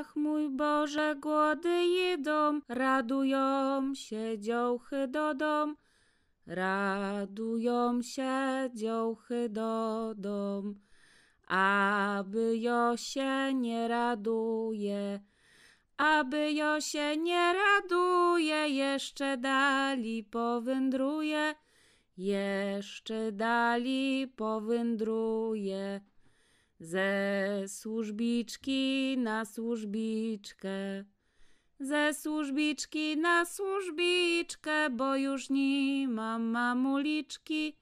Ach, mój Boże, głody idą, radują się dziołchy do dom. Radują się dziołchy do dom, aby jo się nie raduje. Aby jo się nie raduje, jeszcze dali powędruje, jeszcze dali powędruje. Ze służbiczki na służbiczkę, ze służbiczki na służbiczkę, bo już nie mam mamuliczki,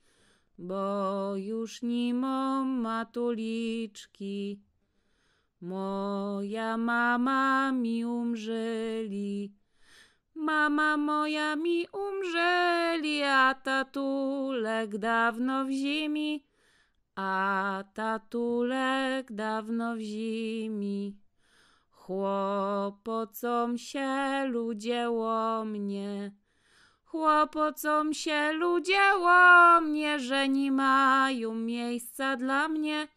bo już nie mam matuliczki. Moja mama mi umrzeli, mama moja mi umrzeli, a tatulek dawno w ziemi. A tatulek dawno w zimi, chłopocą się ludzie łomnie, chłopocą się ludzie łomnie, że nie mają miejsca dla mnie,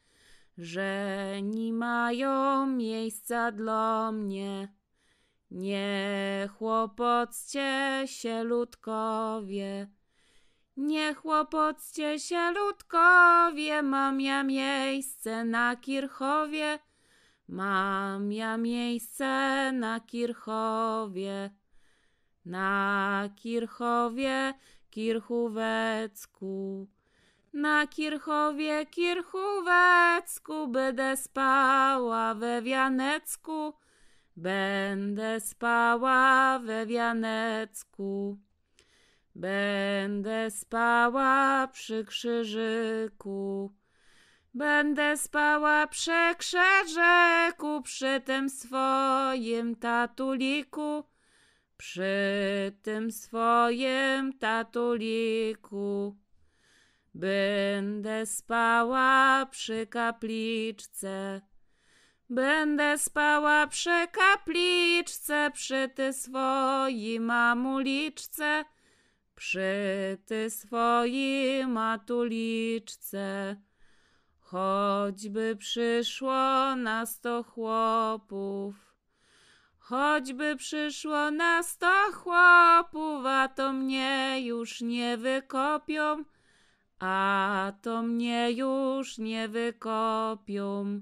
że nie mają miejsca dla mnie. Nie chłopoccie się ludkowie, nie chłopoccie się, ludkowie, mam ja miejsce na Kirchowie. Mam ja miejsce na Kirchowie. Na Kirchowie, Kirchówecku. Na Kirchowie, Kirchówecku, będę spała we Wianecku. Będę spała we Wianecku. Będę spała przy krzyżyku. Będę spała przy krzyżyku, przy tym swoim tatuliku, przy tym swoim tatuliku. Będę spała przy kapliczce, będę spała przy kapliczce, przy ty swojej mamuliczce przy ty swoim matuliczce. Choćby przyszło na sto chłopów, choćby przyszło na sto chłopów, a to mnie już nie wykopią, a to mnie już nie wykopią.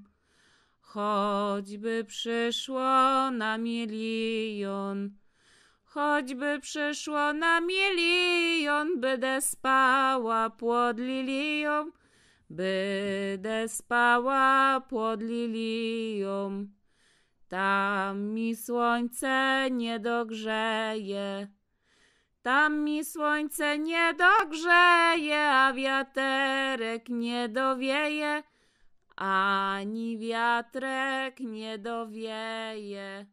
Choćby przyszło na milion, Choćby przyszło na milion, będę spała pod lilią, będę spała pod lilią. Tam mi słońce nie dogrzeje, tam mi słońce nie dogrzeje, a wiaterek nie dowieje, ani wiatrek nie dowieje.